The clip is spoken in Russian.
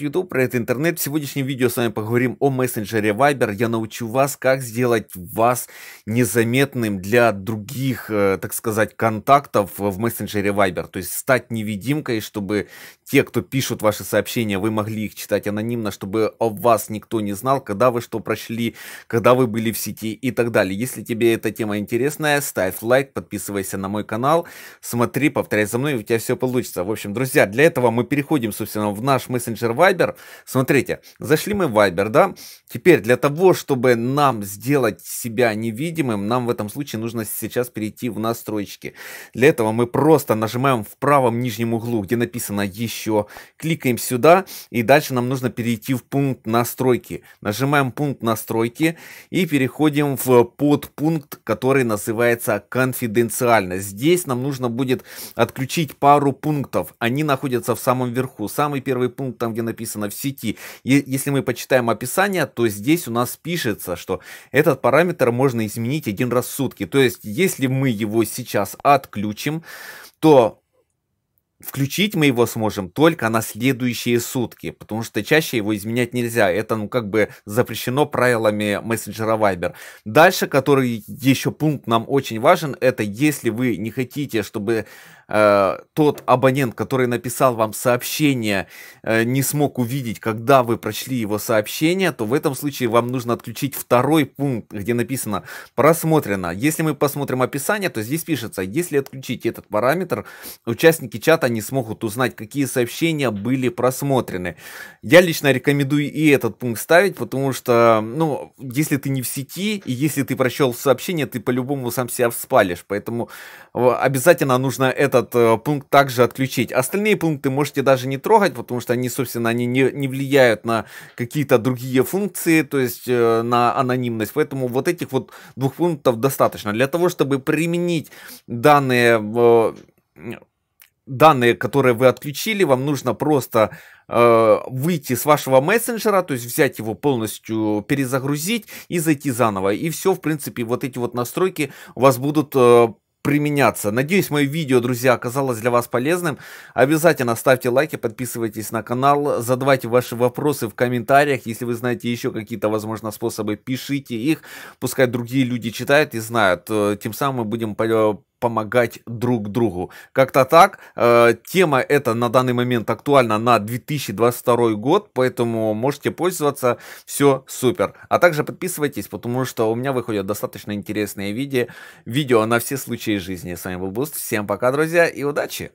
YouTube, про это интернет. В сегодняшнем видео с вами поговорим о мессенджере Viber. Я научу вас, как сделать вас незаметным для других, э, так сказать, контактов в мессенджере Viber. То есть стать невидимкой, чтобы те, кто пишут ваши сообщения, вы могли их читать анонимно, чтобы о вас никто не знал, когда вы что прочли, когда вы были в сети и так далее. Если тебе эта тема интересная, ставь лайк, подписывайся на мой канал, смотри, повторяй за мной, и у тебя все получится. В общем, друзья, для этого мы переходим, собственно, в наш мессенджер Viber Viber. Смотрите, зашли мы в Viber, да? Теперь для того, чтобы нам сделать себя невидимым, нам в этом случае нужно сейчас перейти в настройки. Для этого мы просто нажимаем в правом нижнем углу, где написано «Еще», кликаем сюда, и дальше нам нужно перейти в пункт «Настройки». Нажимаем пункт «Настройки» и переходим в подпункт, который называется конфиденциальность. Здесь нам нужно будет отключить пару пунктов. Они находятся в самом верху. Самый первый пункт, там где написано написано в сети. И если мы почитаем описание, то здесь у нас пишется, что этот параметр можно изменить один раз в сутки. То есть, если мы его сейчас отключим, то Включить мы его сможем только на следующие сутки, потому что чаще его изменять нельзя. Это, ну, как бы запрещено правилами мессенджера Viber. Дальше, который еще пункт нам очень важен, это если вы не хотите, чтобы э, тот абонент, который написал вам сообщение, э, не смог увидеть, когда вы прочли его сообщение, то в этом случае вам нужно отключить второй пункт, где написано «просмотрено». Если мы посмотрим описание, то здесь пишется, если отключить этот параметр, участники чата они смогут узнать, какие сообщения были просмотрены. Я лично рекомендую и этот пункт ставить, потому что, ну, если ты не в сети, и если ты прочел сообщение, ты по-любому сам себя вспалишь. Поэтому э, обязательно нужно этот э, пункт также отключить. Остальные пункты можете даже не трогать, потому что они, собственно, они не, не влияют на какие-то другие функции, то есть э, на анонимность. Поэтому вот этих вот двух пунктов достаточно. Для того, чтобы применить данные данные, которые вы отключили, вам нужно просто э, выйти с вашего мессенджера, то есть взять его полностью, перезагрузить и зайти заново. И все, в принципе, вот эти вот настройки у вас будут э, применяться. Надеюсь, мое видео, друзья, оказалось для вас полезным. Обязательно ставьте лайки, подписывайтесь на канал, задавайте ваши вопросы в комментариях. Если вы знаете еще какие-то, возможно, способы, пишите их. Пускай другие люди читают и знают. Э, тем самым мы будем э, помогать друг другу. Как-то так. Э, тема эта на данный момент актуальна на 2022 год, поэтому можете пользоваться. Все супер. А также подписывайтесь, потому что у меня выходят достаточно интересные видео, видео на все случаи жизни. С вами был Буст. Всем пока, друзья, и удачи!